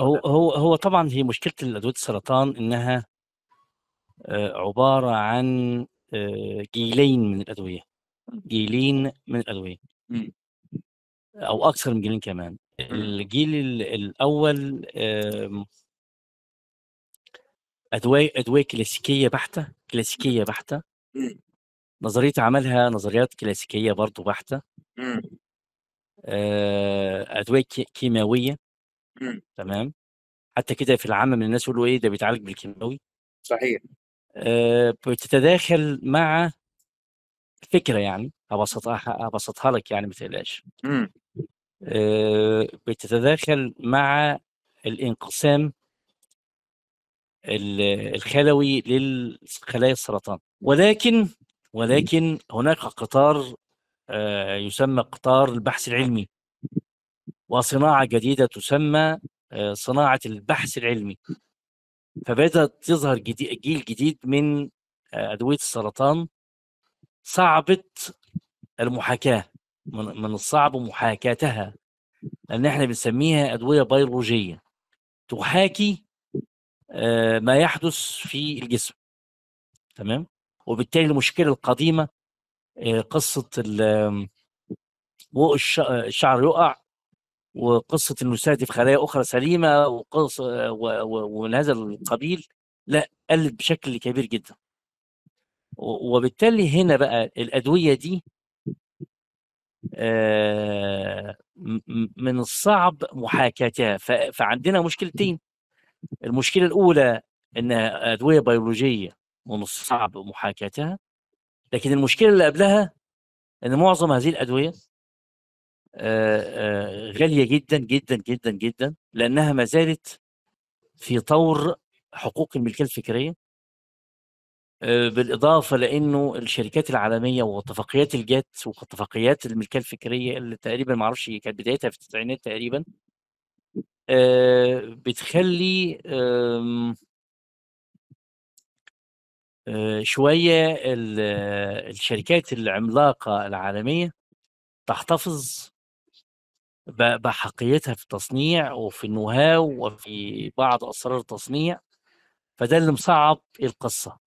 هو هو هو طبعا هي مشكله ادويه السرطان انها آه، عباره عن آه، جيلين من الادويه جيلين من الادويه إمم. او اكثر من جيلين كمان إمم. الجيل الاول ادويه ادويه كلاسيكيه بحته كلاسيكيه إمم. بحته نظريه عملها نظريات كلاسيكيه برضه بحته آه، ادويه كيماويه إمم. تمام، حتى كده في العامة من الناس يقولوا إيه ده بيتعالج بالكيماوي. صحيح. آه بتتداخل مع فكره يعني ابسطها ابسطها لك يعني ما تقلقش. إمم. بتتداخل مع الانقسام الخلوي للخلايا السرطان، ولكن إمم. ولكن هناك قطار يسمى قطار البحث العلمي. وصناعة جديدة تسمى آه، صناعة البحث العلمي فبدأت تظهر جيل جديد من آه، أدوية السرطان صعبة المحاكاة من الصعب محاكاتها لأن احنا بنسميها أدوية بيولوجية تحاكي آه، ما يحدث في الجسم تمام وبالتالي المشكلة القديمة قصة الشعر يقع وقصه انه يستهدف خلايا اخرى سليمه وقصه ومن هذا القبيل لا قلت بشكل كبير جدا وبالتالي هنا بقى الادويه دي آه، من الصعب محاكاتها فعندنا مشكلتين المشكله الاولى انها ادويه بيولوجيه من الصعب محاكاتها لكن المشكله اللي قبلها ان معظم هذه الادويه آه، آه، غاليه جدا جدا جدا جدا لانها ما زالت في طور حقوق الملكيه الفكريه آه، بالاضافه لانه الشركات العالميه واتفاقيات الجات واتفاقيات الملكيه الفكريه اللي تقريبا ما اعرفش كانت بدايتها في التسعينات تقريبا بتخلي شويه الشركات العملاقه العالميه تحتفظ بحقيتها في التصنيع وفي النهاو وفي بعض اسرار التصنيع فده اللي مصعب القصه